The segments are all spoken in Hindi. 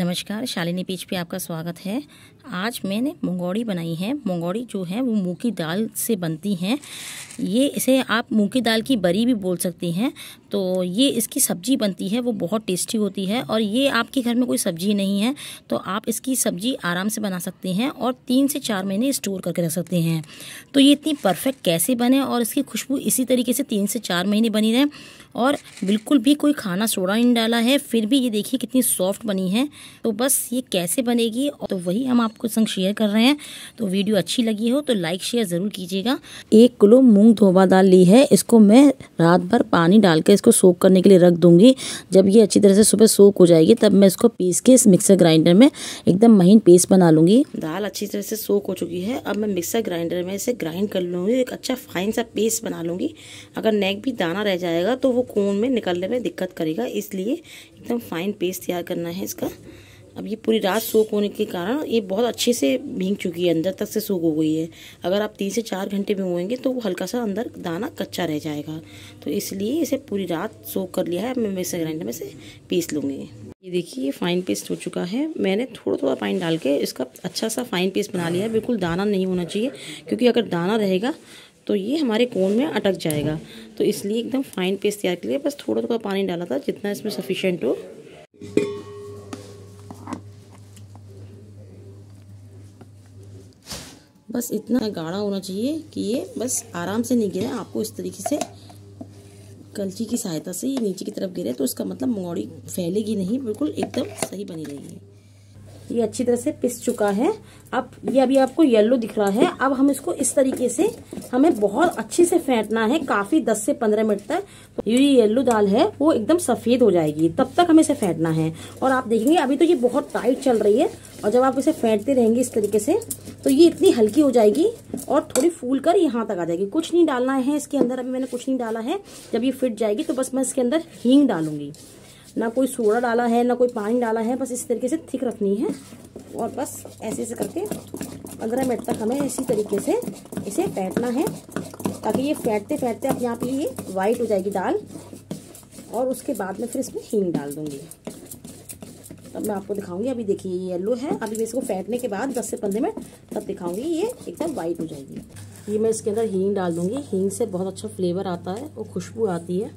नमस्कार शालिनी पीच पे आपका स्वागत है आज मैंने मुंगौड़ी बनाई है मुंगौड़ी जो है वो मूँग की दाल से बनती हैं ये इसे आप मूँग की दाल की बरी भी बोल सकती हैं तो ये इसकी सब्ज़ी बनती है वो बहुत टेस्टी होती है और ये आपके घर में कोई सब्ज़ी नहीं है तो आप इसकी सब्ज़ी आराम से बना सकते हैं और तीन से चार महीने स्टोर करके रख सकते हैं तो ये इतनी परफेक्ट कैसे बने और इसकी खुशबू इसी तरीके से तीन से चार महीने बनी रहे और बिल्कुल भी कोई खाना सोडा नहीं डाला है फिर भी ये देखिए कितनी सॉफ्ट बनी है तो बस ये कैसे बनेगी तो वही हम आपको संग शेयर कर रहे हैं तो वीडियो अच्छी लगी हो तो लाइक शेयर ज़रूर कीजिएगा एक किलो मूंग धोबा दाल ली है इसको मैं रात भर पानी डालकर इसको सोख करने के लिए रख दूँगी जब ये अच्छी तरह से सुबह सोख हो जाएगी तब मैं इसको पीस के इस मिक्सर ग्राइंडर में एकदम महीन पेस्ट बना लूँगी दाल अच्छी तरह से सोख हो चुकी है अब मैं मिक्सर ग्राइंडर में इसे ग्राइंड कर लूँगी एक अच्छा फाइन सा पेस्ट बना लूँगी अगर नेक भी दाना रह जाएगा तो वो वो कोन में निकलने में दिक्कत करेगा इसलिए एकदम फाइन पेस्ट तैयार करना है इसका अब ये पूरी रात सोख होने के कारण ये बहुत अच्छे से भींग चुकी है अंदर तक से सूख हो गई है अगर आप तीन से चार घंटे होएंगे तो वो हल्का सा अंदर दाना कच्चा रह जाएगा तो इसलिए इसे पूरी रात सूख कर लिया है मैं मिक्सर ग्राइंडर में से पीस लूँगी ये देखिए ये फाइन पेस्ट हो चुका है मैंने थोड़ा थोड़ा पानी डाल के इसका अच्छा सा फाइन पेस्ट बना लिया है बिल्कुल दाना नहीं होना चाहिए क्योंकि अगर दाना रहेगा तो ये हमारे कोन में अटक जाएगा तो इसलिए एकदम फाइन पेस्ट तैयार के लिए बस थोड़ा थोड़ा पानी डाला था जितना इसमें सफिशेंट हो बस इतना गाढ़ा होना चाहिए कि ये बस आराम से नहीं गिरे आपको इस तरीके से कलची की सहायता से ये नीचे की तरफ गिरे तो इसका मतलब मोड़ी फैलेगी नहीं बिल्कुल एकदम सही बनी रहेगी ये अच्छी तरह से पिस चुका है अब ये अभी आपको येलो दिख रहा है अब हम इसको इस तरीके से हमें बहुत अच्छे से फेंटना है काफी 10 से 15 मिनट तक तो ये येलो दाल है वो एकदम सफेद हो जाएगी तब तक हमें इसे फेंटना है और आप देखेंगे अभी तो ये बहुत टाइट चल रही है और जब आप इसे फेंटते रहेंगे इस तरीके से तो ये इतनी हल्की हो जाएगी और थोड़ी फूल कर यहाँ तक आ जाएगी कुछ नहीं डालना है इसके अंदर अभी मैंने कुछ नहीं डाला है जब ये फिट जाएगी तो बस मैं इसके अंदर हींग डालूंगी ना कोई सोडा डाला है ना कोई पानी डाला है बस इस तरीके से थिक रखनी है और बस ऐसे ऐसे करके पंद्रह मिनट तक हमें इसी तरीके से इसे फैटना है ताकि ये फैटते फैटते अपने आप ही ये वाइट हो जाएगी दाल और उसके बाद में फिर इसमें हींग डाल दूँगी तब मैं आपको दिखाऊंगी अभी देखिए ये येलो है अभी मैं इसको फैटने के बाद 10 से 15 मिनट तब दिखाऊंगी ये एकदम वाइट हो जाएगी ये मैं इसके अंदर हींग डाल दूंगी हींग से बहुत अच्छा फ्लेवर आता है और खुशबू आती है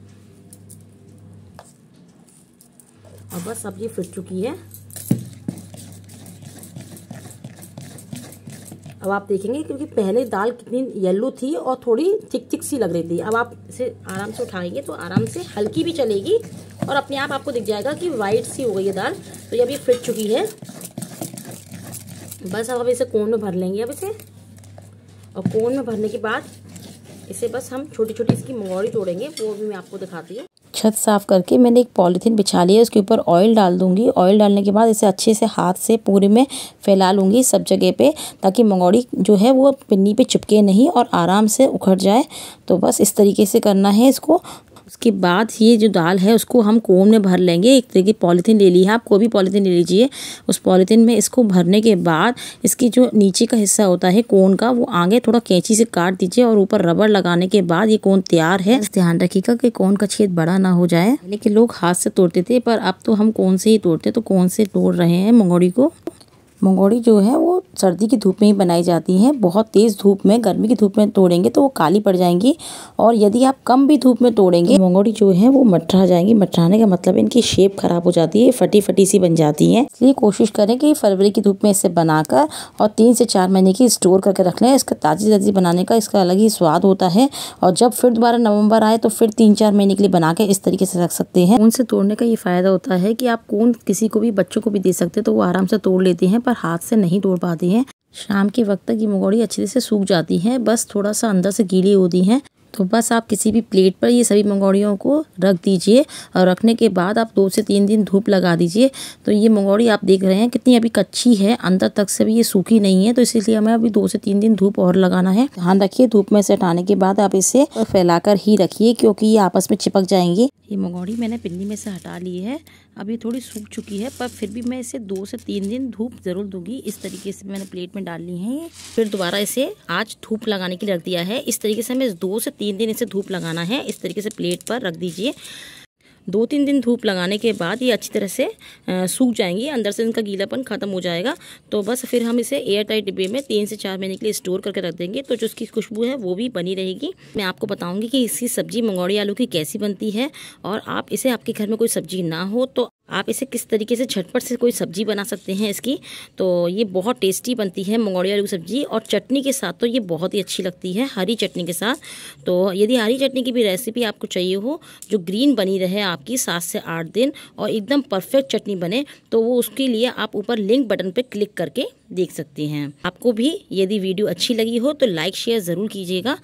और बस अब ये फिट चुकी है अब आप देखेंगे क्योंकि पहले दाल कितनी येलो थी और थोड़ी चिक चिक सी लग रही थी अब आप इसे आराम से उठाएंगे तो आराम से हल्की भी चलेगी और अपने आप आपको दिख जाएगा कि वाइट सी हो गई है दाल तो ये ये फिट चुकी है बस अब इसे कोन में भर लेंगे अब इसे और कोन में भरने के बाद इसे बस हम छोटी छोटी इसकी मंगौड़ी तोड़ेंगे वो भी मैं आपको दिखाती हूँ छत साफ करके मैंने एक पॉलीथीन बिछा लिया उसके ऊपर ऑयल डाल दूंगी ऑयल डालने के बाद इसे अच्छे से हाथ से पूरे में फैला लूँगी सब जगह पे ताकि मंगोड़ी जो है वो पिन्नी पे चिपके नहीं और आराम से उखड़ जाए तो बस इस तरीके से करना है इसको उसके बाद ये जो दाल है उसको हम कोम में भर लेंगे एक तरह की पॉलीथीन ले ली है आप कोई भी पॉलीथीन ले लीजिए उस पॉलीथीन में इसको भरने के बाद इसकी जो नीचे का हिस्सा होता है कोन का वो आगे थोड़ा कैंची से काट दीजिए और ऊपर रबड़ लगाने के बाद ये कोन तैयार है ध्यान रखिएगा कि कोन का छेद बड़ा ना हो जाए लेकिन लोग हाथ से तोड़ते थे पर अब तो हम कोन से ही तोड़ते तो कौन से तोड़ रहे हैं मंगोड़ी को मंगोड़ी जो है वो सर्दी की धूप में ही बनाई जाती हैं बहुत तेज़ धूप में गर्मी की धूप में तोड़ेंगे तो वो काली पड़ जाएंगी और यदि आप कम भी धूप में तोड़ेंगे मंगोड़ी जो है वो मटरा जाएंगी मटराने का मतलब इनकी शेप ख़राब हो जाती है फटी फटी सी बन जाती है इसलिए कोशिश करें कि फरवरी की धूप में इसे बनाकर और तीन से चार महीने की स्टोर करके रख लें इसका ताज़ी ताज़ी बनाने का इसका अलग ही स्वाद होता है और जब फिर दोबारा नवंबर आए तो फिर तीन चार महीने के लिए बना के इस तरीके से रख सकते हैं उनसे तोड़ने का ये फ़ायदा होता है कि आप कौन किसी को भी बच्चों को भी दे सकते हैं तो वो आराम से तोड़ लेते हैं पर पर हाथ से नहीं तोड़ पाते हैं शाम के वक्त तक ये मुगौड़ी अच्छे से सूख जाती हैं बस थोड़ा सा अंदर से गीली होती हैं तो बस आप किसी भी प्लेट पर ये सभी मंगौड़ियों को रख दीजिए और रखने के बाद आप दो से तीन दिन धूप लगा दीजिए तो ये मंगौड़ी आप देख रहे हैं कितनी अभी कच्ची है अंदर तक से भी ये सूखी नहीं है तो इसीलिए हमें अभी दो से तीन दिन धूप और लगाना है ध्यान रखिए धूप में से हटाने के बाद आप इसे फैलाकर ही रखिए क्योंकि ये आपस में चिपक जाएंगे ये मंगौड़ी मैंने पिन्नी में से हटा ली है अब ये थोड़ी सूख चुकी है पर फिर भी मैं इसे दो से तीन दिन धूप ज़रूर दूंगी इस तरीके से मैंने प्लेट में डाल ली है फिर दोबारा इसे आज धूप लगाने के लिए रख दिया है इस तरीके से हमें दो से तीन दिन इसे धूप लगाना है इस तरीके से प्लेट पर रख दीजिए दो तीन दिन धूप लगाने के बाद ये अच्छी तरह से सूख जाएंगी अंदर से इनका गीलापन ख़त्म हो जाएगा तो बस फिर हम इसे एयर टाइट डिब्बे में तीन से चार महीने के लिए स्टोर करके रख देंगे तो जो उसकी खुशबू है वो भी बनी रहेगी मैं आपको बताऊंगी कि इसकी सब्ज़ी मंगौड़ी आलू की कैसी बनती है और आप इसे आपके घर में कोई सब्ज़ी ना हो तो आप इसे किस तरीके से झटपट से कोई सब्जी बना सकते हैं इसकी तो ये बहुत टेस्टी बनती है मंगोड़ी आलू की सब्ज़ी और चटनी के साथ तो ये बहुत ही अच्छी लगती है हरी चटनी के साथ तो यदि हरी चटनी की भी रेसिपी आपको चाहिए हो जो ग्रीन बनी रहे आपकी सात से आठ दिन और एकदम परफेक्ट चटनी बने तो वो उसके लिए आप ऊपर लिंक बटन पर क्लिक करके देख सकते हैं आपको भी यदि वीडियो अच्छी लगी हो तो लाइक शेयर ज़रूर कीजिएगा